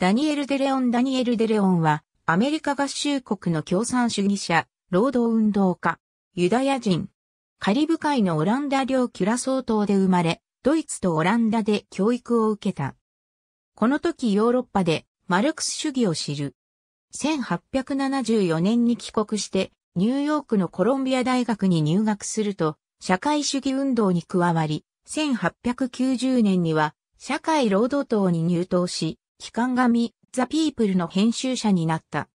ダニエル・デレオン・ダニエル・デレオンは、アメリカ合衆国の共産主義者、労働運動家、ユダヤ人。カリブ海のオランダ領キュラソー島で生まれ、ドイツとオランダで教育を受けた。この時ヨーロッパでマルクス主義を知る。1874年に帰国して、ニューヨークのコロンビア大学に入学すると、社会主義運動に加わり、1890年には社会労働党に入党し、機関紙、ザ・ピープルの編集者になった。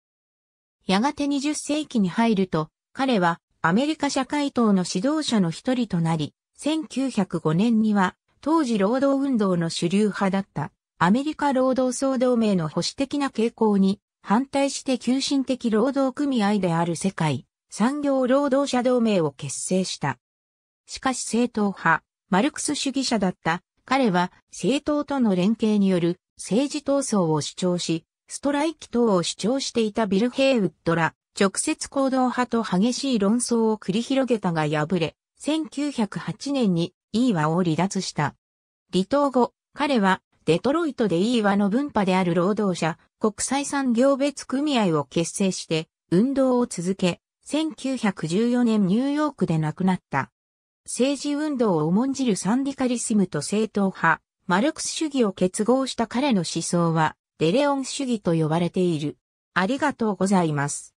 やがて20世紀に入ると、彼はアメリカ社会党の指導者の一人となり、1905年には当時労働運動の主流派だったアメリカ労働総同盟の保守的な傾向に反対して急進的労働組合である世界産業労働者同盟を結成した。しかし正統派、マルクス主義者だった彼は政党との連携による政治闘争を主張し、ストライキ等を主張していたビルヘイウッドら、直接行動派と激しい論争を繰り広げたが敗れ、1908年にイーワを離脱した。離党後、彼はデトロイトでイーワの分派である労働者国際産業別組合を結成して運動を続け、1914年ニューヨークで亡くなった。政治運動を重んじるサンディカリスムと政党派、マルクス主義を結合した彼の思想は、デレオン主義と呼ばれている。ありがとうございます。